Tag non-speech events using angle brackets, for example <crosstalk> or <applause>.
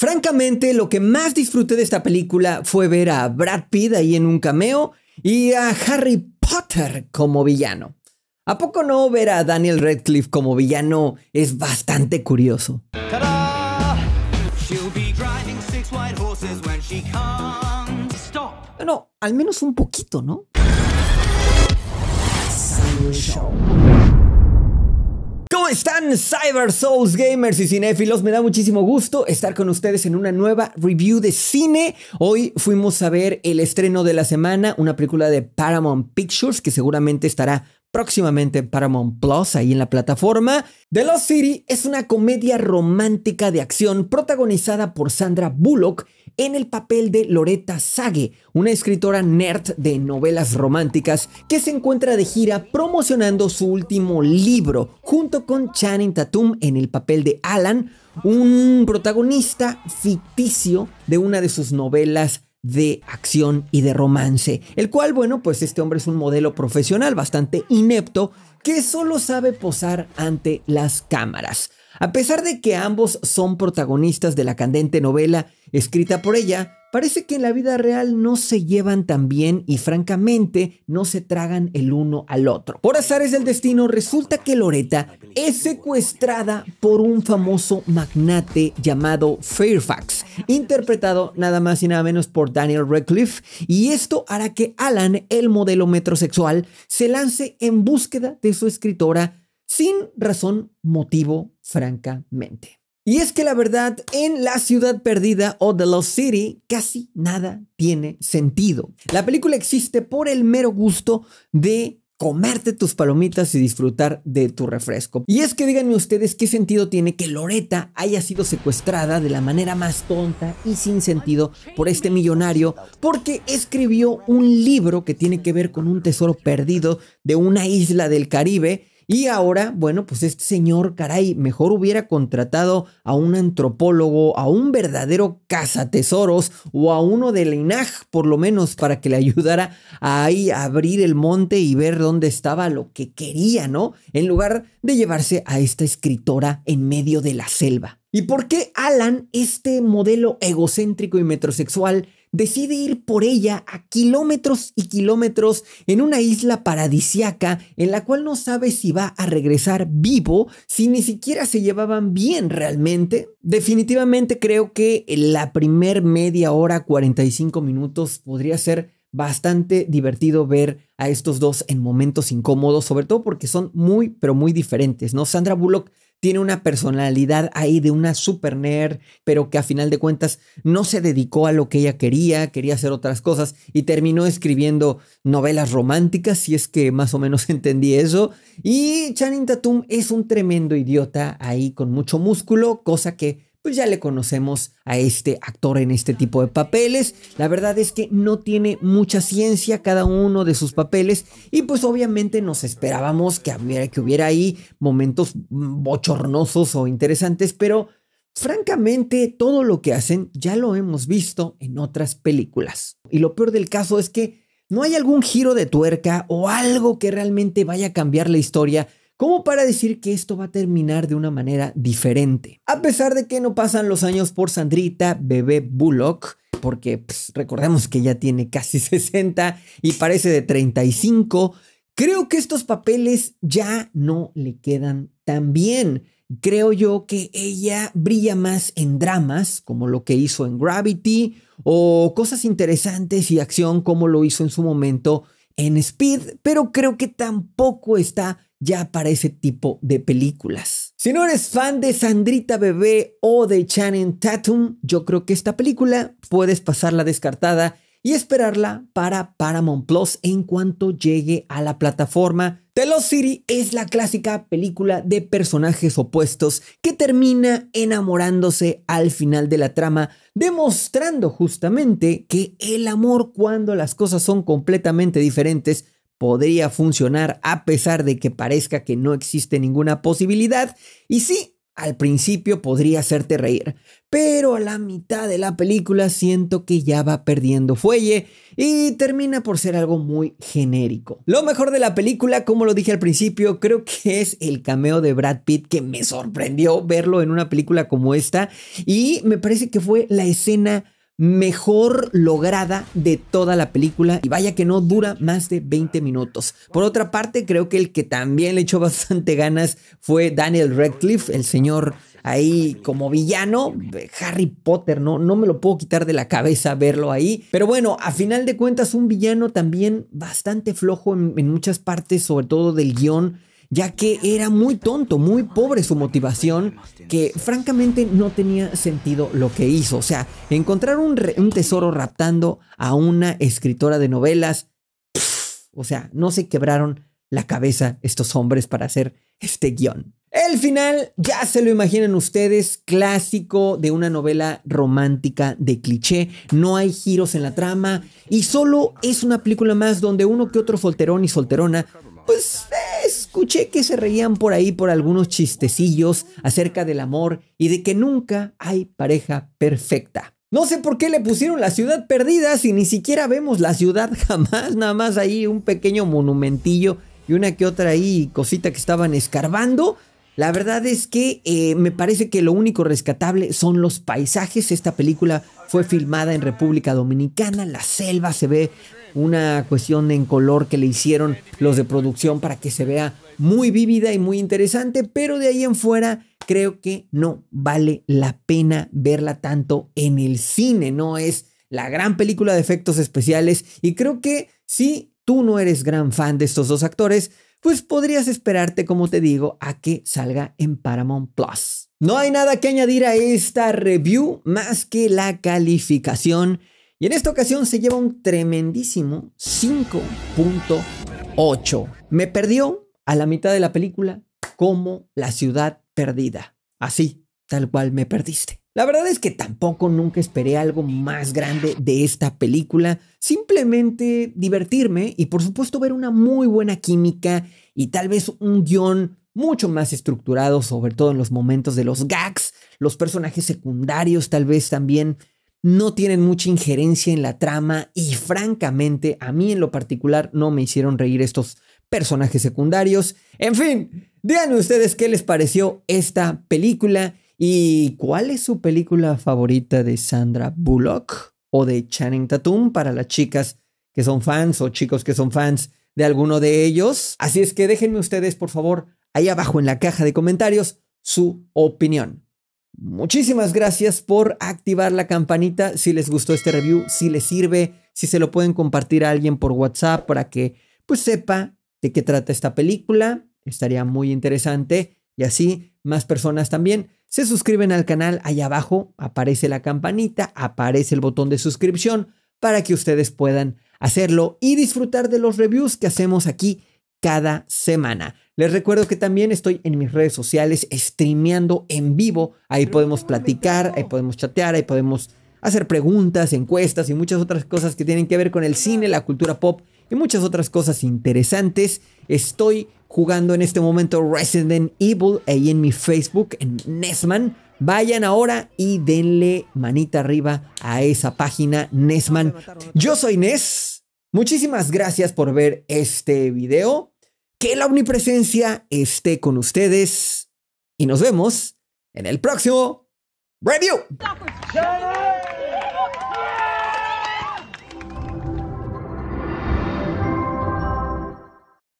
Francamente, lo que más disfruté de esta película fue ver a Brad Pitt ahí en un cameo y a Harry Potter como villano. ¿A poco no ver a Daniel Radcliffe como villano es bastante curioso? Bueno, al menos un poquito, ¿no? están Cyber Souls Gamers y cinéfilos? Me da muchísimo gusto estar con ustedes en una nueva review de cine. Hoy fuimos a ver el estreno de la semana, una película de Paramount Pictures que seguramente estará próximamente en Paramount Plus, ahí en la plataforma. The Lost City es una comedia romántica de acción protagonizada por Sandra Bullock en el papel de Loretta Sage, una escritora nerd de novelas románticas que se encuentra de gira promocionando su último libro, junto con Channing Tatum en el papel de Alan, un protagonista ficticio de una de sus novelas de acción y de romance, el cual, bueno, pues este hombre es un modelo profesional bastante inepto que solo sabe posar ante las cámaras. A pesar de que ambos son protagonistas de la candente novela escrita por ella, parece que en la vida real no se llevan tan bien y francamente no se tragan el uno al otro. Por azares del destino, resulta que Loretta es secuestrada por un famoso magnate llamado Fairfax, interpretado nada más y nada menos por Daniel Radcliffe, y esto hará que Alan, el modelo metrosexual, se lance en búsqueda de su escritora sin razón, motivo, francamente. Y es que la verdad, en La Ciudad Perdida o The Lost City casi nada tiene sentido. La película existe por el mero gusto de comerte tus palomitas y disfrutar de tu refresco. Y es que díganme ustedes qué sentido tiene que Loreta haya sido secuestrada de la manera más tonta y sin sentido por este millonario porque escribió un libro que tiene que ver con un tesoro perdido de una isla del Caribe y ahora, bueno, pues este señor, caray, mejor hubiera contratado a un antropólogo, a un verdadero cazatesoros o a uno de Leinaj, por lo menos, para que le ayudara a abrir el monte y ver dónde estaba lo que quería, ¿no? En lugar de llevarse a esta escritora en medio de la selva. ¿Y por qué Alan, este modelo egocéntrico y metrosexual, decide ir por ella a kilómetros y kilómetros en una isla paradisiaca en la cual no sabe si va a regresar vivo, si ni siquiera se llevaban bien realmente. Definitivamente creo que la primer media hora, 45 minutos, podría ser bastante divertido ver a estos dos en momentos incómodos, sobre todo porque son muy, pero muy diferentes, ¿no? Sandra Bullock tiene una personalidad ahí de una super nerd, pero que a final de cuentas no se dedicó a lo que ella quería, quería hacer otras cosas y terminó escribiendo novelas románticas, si es que más o menos <laughs> entendí eso. Y Channing Tatum es un tremendo idiota ahí con mucho músculo, cosa que pues ya le conocemos a este actor en este tipo de papeles. La verdad es que no tiene mucha ciencia cada uno de sus papeles y pues obviamente nos esperábamos que hubiera, que hubiera ahí momentos bochornosos o interesantes, pero francamente todo lo que hacen ya lo hemos visto en otras películas. Y lo peor del caso es que no hay algún giro de tuerca o algo que realmente vaya a cambiar la historia como para decir que esto va a terminar de una manera diferente. A pesar de que no pasan los años por Sandrita, bebé Bullock, porque pues, recordemos que ya tiene casi 60 <laughs> y parece de 35, creo que estos papeles ya no le quedan tan bien. Creo yo que ella brilla más en dramas, como lo que hizo en Gravity, o cosas interesantes y acción, como lo hizo en su momento en Speed, pero creo que tampoco está ya para ese tipo de películas. Si no eres fan de Sandrita Bebé o de Channing Tatum, yo creo que esta película puedes pasarla descartada y esperarla para Paramount Plus en cuanto llegue a la plataforma The Lost City es la clásica película de personajes opuestos que termina enamorándose al final de la trama, demostrando justamente que el amor cuando las cosas son completamente diferentes podría funcionar a pesar de que parezca que no existe ninguna posibilidad. Y sí, al principio podría hacerte reír, pero a la mitad de la película siento que ya va perdiendo fuelle y termina por ser algo muy genérico. Lo mejor de la película, como lo dije al principio, creo que es el cameo de Brad Pitt que me sorprendió verlo en una película como esta y me parece que fue la escena mejor lograda de toda la película y vaya que no dura más de 20 minutos. Por otra parte, creo que el que también le echó <laughs> bastante ganas fue Daniel Radcliffe, el señor ahí como villano, eh, Harry Potter, ¿no? No me lo puedo quitar de la cabeza verlo ahí. Pero bueno, a final de cuentas, un villano también bastante flojo en, en muchas partes, sobre todo del guión ya que era muy tonto, muy pobre su motivación, que francamente no tenía sentido lo que hizo. O sea, encontrar un, tesoro raptando a una escritora de novelas, o sea, no se quebraron la cabeza estos hombres para hacer este guión. El final, ya se lo imaginan ustedes, clásico de una novela romántica de cliché. No hay giros en la trama y solo es una película más donde uno que otro solterón y solterona, pues eh, escuché que se reían por ahí por algunos chistecillos acerca del amor y de que nunca hay pareja perfecta. No sé por qué le pusieron la ciudad perdida si ni siquiera vemos la ciudad <laughs> jamás, nada más ahí un pequeño monumentillo y una que otra ahí cosita que estaban escarbando, la verdad es que eh, me parece que lo único rescatable son los paisajes. Esta película fue filmada en República Dominicana, la selva se ve una cuestión en color que le hicieron los de producción para que se vea muy vívida y muy interesante, pero de ahí en fuera creo que no vale la pena verla tanto en el cine, no es la gran película de efectos especiales y creo que si tú no eres gran fan de estos dos actores, pues podrías esperarte, como te digo, a que salga en Paramount Plus. No hay nada que añadir a esta review más que la calificación. Y en esta ocasión se lleva un tremendísimo 5.8. Me perdió a la mitad de la película como la ciudad perdida. Así, tal cual me perdiste. La verdad es que tampoco nunca esperé algo más grande de esta película, simplemente divertirme y por supuesto ver una muy buena química y tal vez un guión mucho más estructurado, sobre todo en los momentos de los gags, los personajes secundarios tal vez también no tienen mucha injerencia en la trama y francamente a mí en lo particular no me hicieron reír estos personajes secundarios. En fin, díganme ustedes qué les pareció esta película ¿Y cuál es su película favorita de Sandra Bullock o de Channing Tatum para las chicas que son fans o chicos que son fans de alguno de ellos? Así es que déjenme ustedes, por favor, ahí abajo en la caja de comentarios su opinión. Muchísimas gracias por activar la campanita si les gustó este review, si les sirve, si se lo pueden compartir a alguien por WhatsApp para que pues sepa de qué trata esta película, estaría muy interesante y así más personas también se suscriben al canal, ahí abajo aparece la campanita, aparece el botón de suscripción para que ustedes puedan hacerlo y disfrutar de los reviews que hacemos aquí cada semana. Les recuerdo que también estoy en mis redes sociales streameando en vivo, ahí podemos platicar, ahí podemos chatear, ahí podemos hacer preguntas, encuestas y muchas otras cosas que tienen que ver con el cine, la cultura pop y muchas otras cosas interesantes. Estoy jugando en este momento Resident Evil ahí en mi Facebook, en Nesman. Vayan ahora y denle manita arriba a esa página Nesman. Yo soy Nes. Muchísimas gracias por ver este video. Que la omnipresencia esté con ustedes y nos vemos en el próximo review.